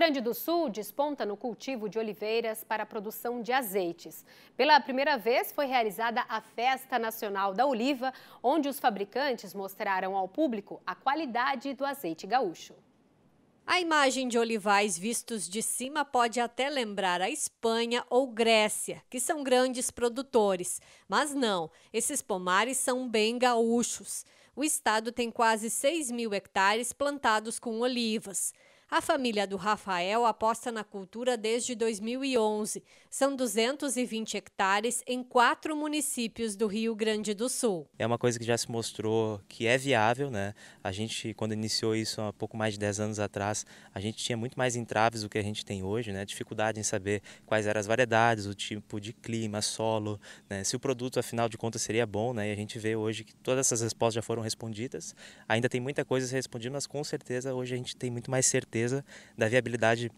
Grande do Sul desponta no cultivo de oliveiras para a produção de azeites. Pela primeira vez foi realizada a Festa Nacional da Oliva, onde os fabricantes mostraram ao público a qualidade do azeite gaúcho. A imagem de olivais vistos de cima pode até lembrar a Espanha ou Grécia, que são grandes produtores. Mas não, esses pomares são bem gaúchos. O estado tem quase 6 mil hectares plantados com olivas. A família do Rafael aposta na cultura desde 2011. São 220 hectares em quatro municípios do Rio Grande do Sul. É uma coisa que já se mostrou que é viável, né? A gente, quando iniciou isso há pouco mais de 10 anos atrás, a gente tinha muito mais entraves do que a gente tem hoje, né? Dificuldade em saber quais eram as variedades, o tipo de clima, solo, né? Se o produto, afinal de contas, seria bom, né? E a gente vê hoje que todas essas respostas já foram respondidas. Ainda tem muita coisa a ser respondida, mas com certeza hoje a gente tem muito mais certeza certeza da viabilidade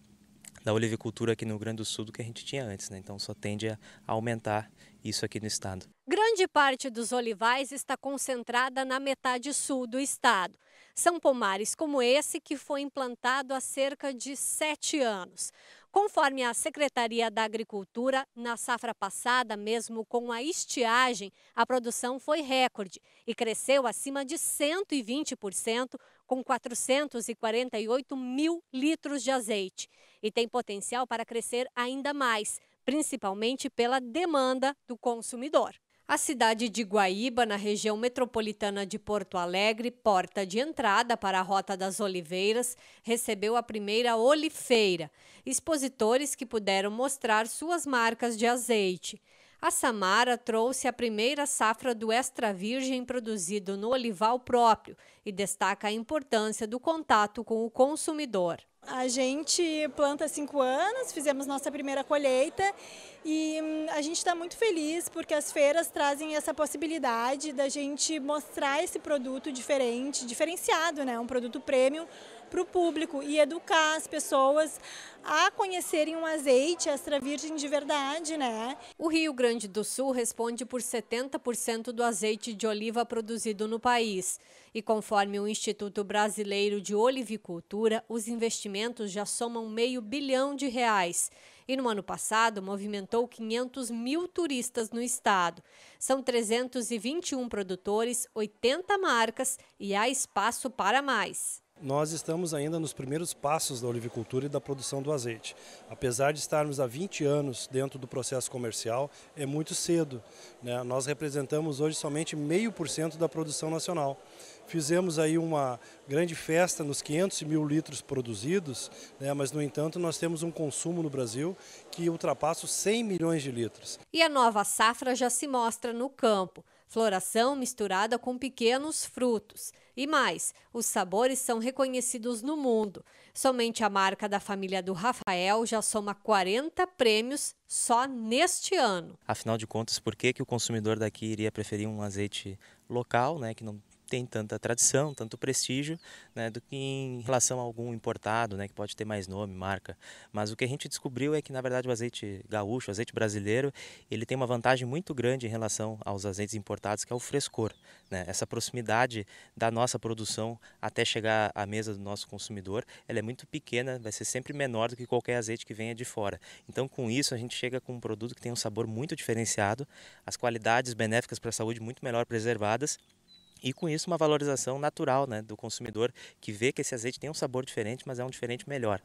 da olivicultura aqui no Rio Grande do Sul do que a gente tinha antes, né? então só tende a aumentar isso aqui no estado. Grande parte dos olivais está concentrada na metade sul do estado. São pomares como esse que foi implantado há cerca de sete anos. Conforme a Secretaria da Agricultura, na safra passada, mesmo com a estiagem, a produção foi recorde e cresceu acima de 120%, com 448 mil litros de azeite. E tem potencial para crescer ainda mais, principalmente pela demanda do consumidor. A cidade de Guaíba, na região metropolitana de Porto Alegre, porta de entrada para a Rota das Oliveiras, recebeu a primeira Olifeira, expositores que puderam mostrar suas marcas de azeite. A Samara trouxe a primeira safra do extra virgem produzido no olival próprio e destaca a importância do contato com o consumidor. A gente planta há cinco anos, fizemos nossa primeira colheita e hum, a gente está muito feliz porque as feiras trazem essa possibilidade da gente mostrar esse produto diferente, diferenciado, né? Um produto premium para o público e educar as pessoas a conhecerem um azeite extra virgem de verdade, né? O Rio Grande do Sul responde por 70% do azeite de oliva produzido no país. E conforme o Instituto Brasileiro de Olivicultura, os investimentos já somam meio bilhão de reais. E no ano passado, movimentou 500 mil turistas no estado. São 321 produtores, 80 marcas e há espaço para mais nós estamos ainda nos primeiros passos da olivicultura e da produção do azeite. Apesar de estarmos há 20 anos dentro do processo comercial, é muito cedo. Né? Nós representamos hoje somente 0,5% da produção nacional. Fizemos aí uma grande festa nos 500 mil litros produzidos, né? mas, no entanto, nós temos um consumo no Brasil que ultrapassa os 100 milhões de litros. E a nova safra já se mostra no campo floração misturada com pequenos frutos. E mais, os sabores são reconhecidos no mundo. Somente a marca da família do Rafael já soma 40 prêmios só neste ano. Afinal de contas, por que, que o consumidor daqui iria preferir um azeite local, né, que não tem tanta tradição, tanto prestígio, né, do que em relação a algum importado, né, que pode ter mais nome, marca. Mas o que a gente descobriu é que, na verdade, o azeite gaúcho, o azeite brasileiro, ele tem uma vantagem muito grande em relação aos azeites importados, que é o frescor, né? Essa proximidade da nossa produção até chegar à mesa do nosso consumidor, ela é muito pequena, vai ser sempre menor do que qualquer azeite que venha de fora. Então, com isso, a gente chega com um produto que tem um sabor muito diferenciado, as qualidades benéficas para a saúde muito melhor preservadas e com isso uma valorização natural né, do consumidor que vê que esse azeite tem um sabor diferente, mas é um diferente melhor.